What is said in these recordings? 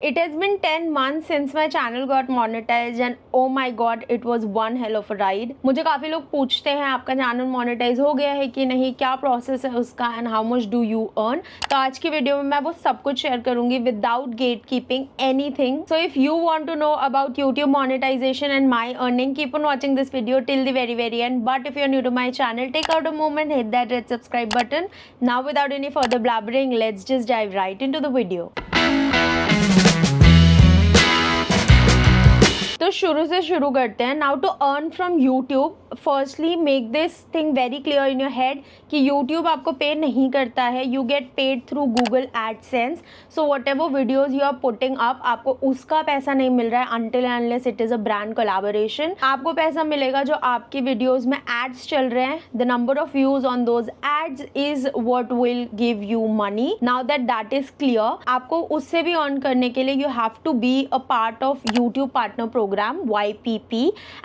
It has been 10 months since my channel got monetized and oh my god it was one hell of a ride. मुझे काफ़ी लोग पूछते हैं आपका channel monetise हो गया है कि नहीं क्या प्रोसेस है उसका and how much do you earn तो आज की वीडियो में मैं वो सब कुछ शेयर करूंगी without gatekeeping anything so if you want to know about YouTube monetization and my earning keep on watching this video till the very very end but if you're new to my channel take out a moment hit that red subscribe button now without any further blabbering let's just dive right into the video तो शुरू से शुरू करते हैं now to earn from YouTube firstly make this thing very clear in your head कि YouTube आपको pay नहीं करता है you get paid through Google sense so whatever videos you are putting up आपको उसका पैसा नहीं मिल रहा है until unless it is a brand collaboration आपको पैसा मिलेगा जो आपकी वीडियोज में एड्स चल रहे हैं the number of views on those ads is what will give you money now that that is clear आपको उससे भी अर्न करने के लिए you have to be a part of YouTube partner program program Y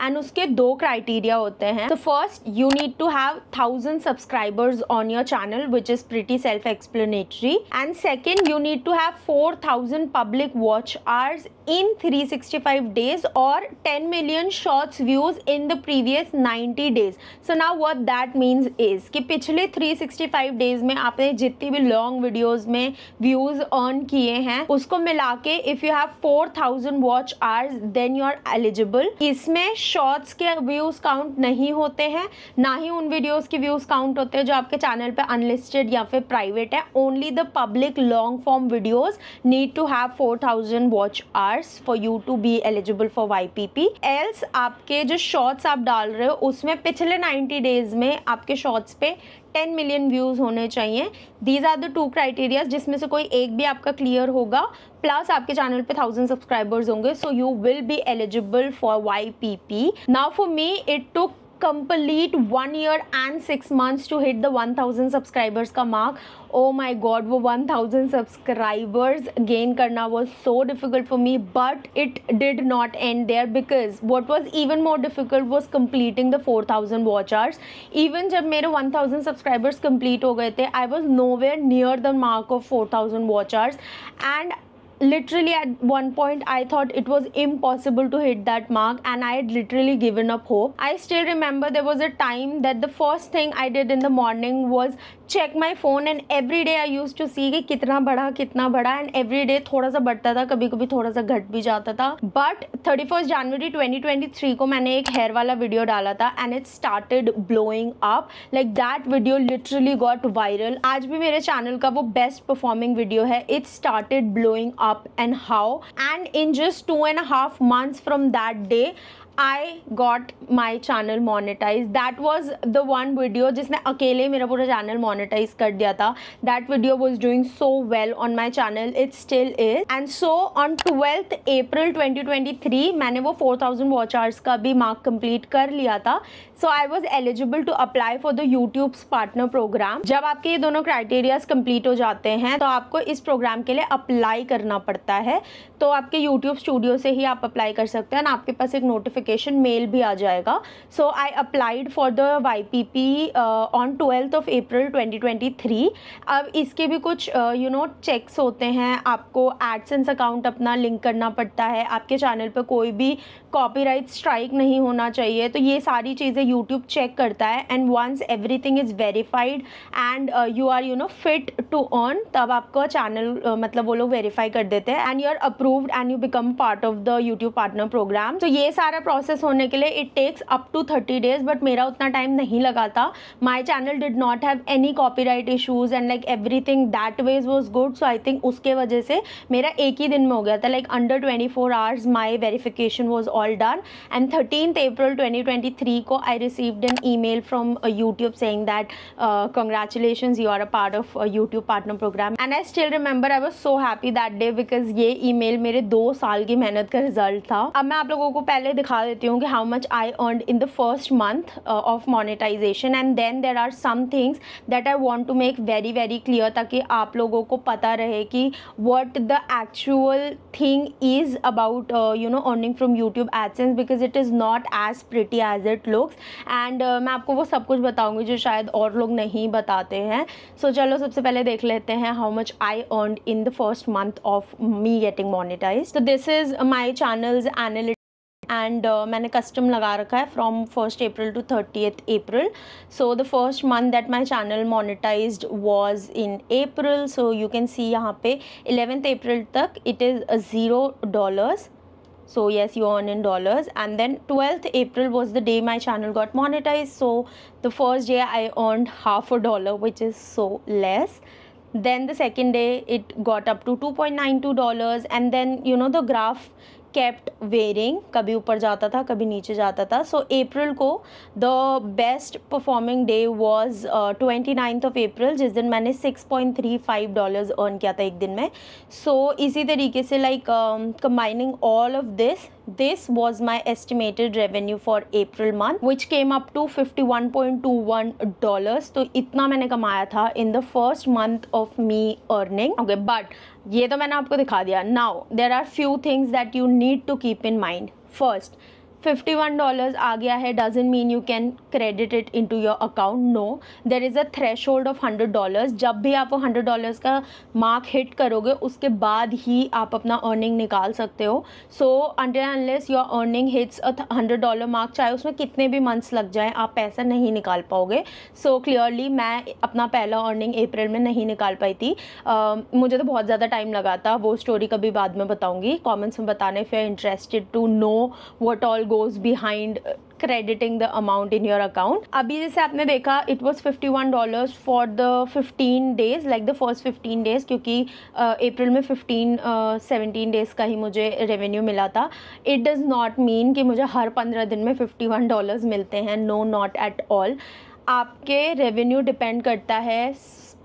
and उसके दो criteria होते हैं तो first you need to have thousand subscribers on your channel which is pretty self explanatory and second you need to have four thousand public watch hours in three sixty five days और ten million shorts views in the previous ninety days so now what that means is कि पिछले three sixty five days में आपने जितनी भी long videos में views earn किए हैं उसको मिला के if you have 4000 watch hours then you are not eligible इसमें शॉर्ट्स के व्यूज़ काउंट नहीं होते हैं ना ही उन वीडियोज़ के व्यूज़ काउंट होते हैं जो आपके चैनल पर अनलिस्टेड या फिर प्राइवेट है only the public long form videos need to have four thousand watch hours for you to be eligible for Y P P else आपके जो शॉर्ट्स आप डाल रहे हो उसमें पिछले नाइन्टी डेज में आपके शॉर्ट्स पे टेन मिलियन व्यूज़ होने चाहिए these are the two criterias जिसमें से कोई एक भी आपका क्लियर होगा प्लस आपके चैनल पे थाउजेंड सब्सक्राइबर्स होंगे so you will be eligible for Y P P now for me it took complete one year and six months to hit the one thousand subscribers का mark oh my god वो one thousand subscribers gain करना was so difficult for me but it did not end there because what was even more difficult was completing the four thousand watch hours even जब मेरे one thousand subscribers complete हो गए थे I was nowhere near the mark of four thousand watch hours and literally at one point I thought it was impossible to hit that mark and I had literally given up hope. I still remember there was a time that the first thing I did in the morning was check my phone and every day I use to see कि कितना बढ़ा कितना बड़ा and every day थोड़ा सा बढ़ता था कभी कभी थोड़ा सा घट भी जाता था बट थर्टी फर्स्ट जनवरी ट्वेंटी ट्वेंटी थ्री को मैंने एक हेयर वाला वीडियो डाला था and it started blowing up like that video literally got viral आज भी मेरे चैनल का वो बेस्ट परफॉर्मिंग वीडियो है it started blowing up and how and in just two and half months from that day I got my channel monetize that was the one video जिसने अकेले मेरा पूरा चैनल मोनिटाइज कर दिया था that video was doing so well on my channel it still is and so on twelfth April 2023 मैंने वो 4000 watch hours का भी मार्क कंप्लीट कर लिया था so I was eligible to apply for the YouTube partner program जब आपके ये दोनों क्राइटेरियाज कम्प्लीट हो जाते हैं तो आपको इस प्रोग्राम के लिए अप्लाई करना पड़ता है तो आपके यूट्यूब स्टूडियो से ही आप अप्लाई कर सकते हैं आपके पास एक नोटिफिकेशन मेल भी आ जाएगा so I applied for the Y P P on twelfth of April 2023 अब इसके भी कुछ यू नो चेक्स होते हैं आपको एडसेंस अकाउंट अपना लिंक करना पड़ता है आपके चैनल पर कोई भी कॉपीराइट स्ट्राइक नहीं होना चाहिए तो ये सारी चीज़ें यूट्यूब चेक करता है and once everything is verified and you are you know fit to earn तब आपका चैनल uh, मतलब वो लोग वेरीफाई कर देते हैं and you are approved and you become part of the YouTube partner program तो ये सारा प्रोसेस होने के लिए it takes up to thirty days but मेरा उतना टाइम नहीं लगा था my channel did not have any copyright issues and like everything that ways was good so I think उसके वजह से मेरा एक ही दिन में हो गया था like under twenty four hours my verification was all done and thirteen April twenty twenty three को I received an email from uh, YouTube saying that uh, congratulations, you are a part of uh, YouTube partner program. And I still remember I was so happy that day because ये email मेरे दो साल की मेहनत का result था अब मैं आप लोगों को पहले दिखा देती हूँ कि how much I earn in the first month of monetization and then there are some things that I want to make very very clear ताकि आप लोगों को पता रहे कि what the actual thing is about you know earning from YouTube AdSense because it is not as pretty as it looks and uh, मैं आपको वो सब कुछ बताऊंगी जो शायद और लोग नहीं बताते हैं सो so, चलो सबसे पहले देख लेते हैं how much I earn in the first month of me getting monetize तो this is my channels analytic and uh, मैंने कस्टम लगा रखा है from first April to eighth April so the first month that my channel monetize was in April so you can see यहाँ पे eleventh April तक it is zero dollars so yes you earn in dollars and then 12th april was the day my channel got monetized so the first day i earned half a dollar which is so less then the second day it got up to 2.92 dollars and then you know the graph kept varying कभी ऊपर जाता था कभी नीचे जाता था सो so, April को the best performing day was twenty ninth of April जिस दिन मैंने six point three five dollars earn किया था एक दिन में सो so, इसी तरीके से like combining all of this This was my estimated revenue for April month, which came up to $51.21. तो इतना मैंने कमाया था in the first month of me earning. Okay, but ये तो मैंने आपको दिखा दिया. Now there are few things that you need to keep in mind. First, fifty one dollars आ गया है in mean you can credit it to your account no there is a threshold of hundred dollars जब भी आप वो hundred dollars का mark hit करोगे उसके बाद ही आप अपना अर्निंग निकाल सकते हो so under unless your earning hits a hundred dollar mark चाहे उसमें कितने भी मंथ्स लग जाए आप पैसा नहीं निकाल पाओगे सो so, क्लियरली मैं अपना पहला अर्निंग अप्रैल में नहीं निकाल पाई थी uh, मुझे तो बहुत ज़्यादा टाइम लगा था वो स्टोरी कभी बाद में बताऊँगी कॉमेंट्स में बताने फिर interested to know what all goes behind crediting the amount in your account अभी जैसे आपने देखा it was fifty one dollar for the fifteen days like the first fifteen days क्योंकि अप्रैल uh, में फिफ्टीन सेवनटीन डेज का ही मुझे revenue मिला था इट डज़ नॉट मीन कि मुझे हर पंद्रह दिन में फिफ्टी वन डॉलर्स मिलते हैं नो नॉट एट ऑल आपके रेवेन्यू डिपेंड करता है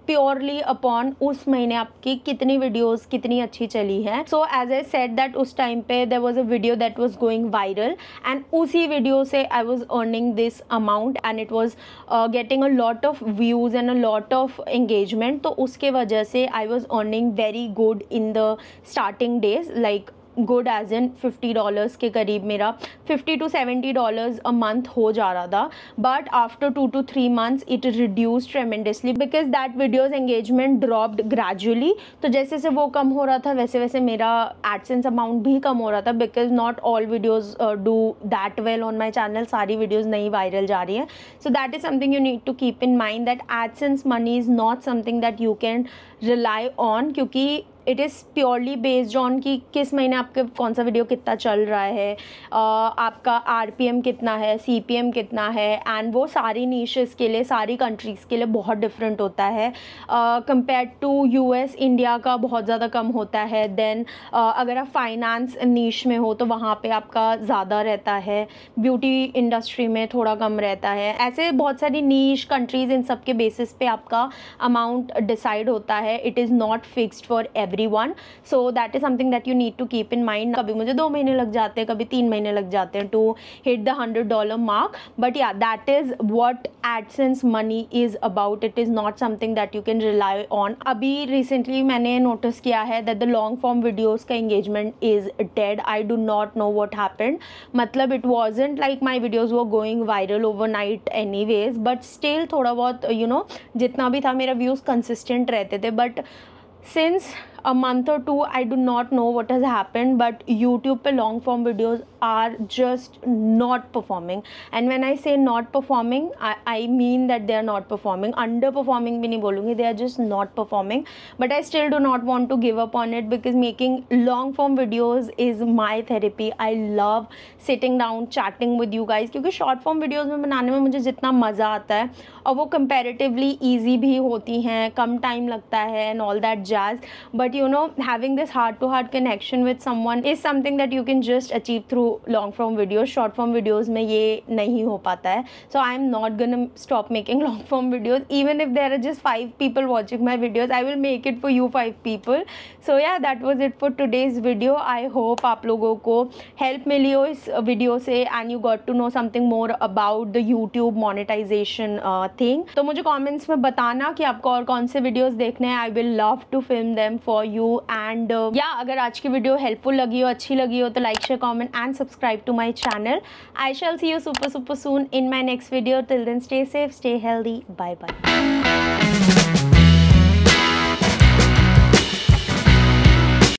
प्योरली अपॉन उस महीने आपकी कितनी वीडियोस कितनी अच्छी चली है so as I said that उस टाइम पे there was a video that was going viral and उसी वीडियो से I was earning this amount and it was getting a lot of views and a lot of engagement तो उसके वजह से I was earning very good in the starting days like good as in fifty dollars के करीब मेरा fifty to seventy dollars a month हो जा रहा था but after two two three months it reduce tremendously because that videos engagement dropped gradually तो जैसे जैसे वो कम हो रहा था वैसे वैसे मेरा एडसेंस अमाउंट भी कम हो रहा था because not all videos do that well on my channel सारी वीडियोज़ नहीं वायरल जा रही है so that is something you need to keep in mind that AdSense money is not something that you can rely on क्योंकि it is purely based on कि किस महीने आपके कौन सा वीडियो कितना चल रहा है आपका आर कितना है सी कितना है एंड वो सारी नीशेस के लिए सारी कंट्रीज़ के लिए बहुत डिफरेंट होता है कंपेयर टू एस इंडिया का बहुत ज़्यादा कम होता है देन uh, अगर आप फाइनेंस नीश में हो तो वहाँ पर आपका ज़्यादा रहता है ब्यूटी इंडस्ट्री में थोड़ा कम रहता है ऐसे बहुत सारी नीश कंट्रीज़ इन सब के बेसिस पे आपका अमाउंट डिसाइड होता है it is not fixed for everyone so that is something that you need to keep in mind कभी मुझे दो महीने लग जाते हैं कभी तीन महीने लग जाते हैं to hit the hundred dollar mark but yeah that is what AdSense money is about it is not something that you can rely on अभी रिसेंटली मैंने नोटिस किया है that the long form videos का engagement is dead I do not know what happen मतलब it wasn't like my videos were going viral overnight anyways but still थोड़ा बहुत you you no know, जितना भी था मेरा views consistent रहते थे बट सिंस अ मंथ और two I do not know what has happen but YouTube पर long form videos are just not performing and when I say not performing I mean that they are not performing underperforming भी नहीं बोलूँगी they are just not performing but I still do not want to give up on it because making long form videos is my therapy I love sitting down chatting with you guys क्योंकि short form videos में बनाने में मुझे जितना मज़ा आता है और वो कंपेरेटिवली ईजी भी होती हैं कम टाइम लगता है and all that jazz but but you know having this heart to heart connection with someone is something that you can just achieve through long form videos short form videos में ये नहीं हो पाता है so I am not gonna stop making long form videos even if there are just five people watching my videos I will make it for you five people so yeah that was it for today's video I hope आप लोगों को help मिली हो इस video से and you got to know something more about the YouTube monetization uh, thing तो मुझे comments में बताना कि आपको और कौन से videos देखने हैं I will love to film them for for you and yeah अगर आज की वीडियो हेल्पफुल लगी हो अच्छी लगी हो तो like share comment and subscribe to my channel I shall see you super super soon in my next video till then stay safe stay healthy bye bye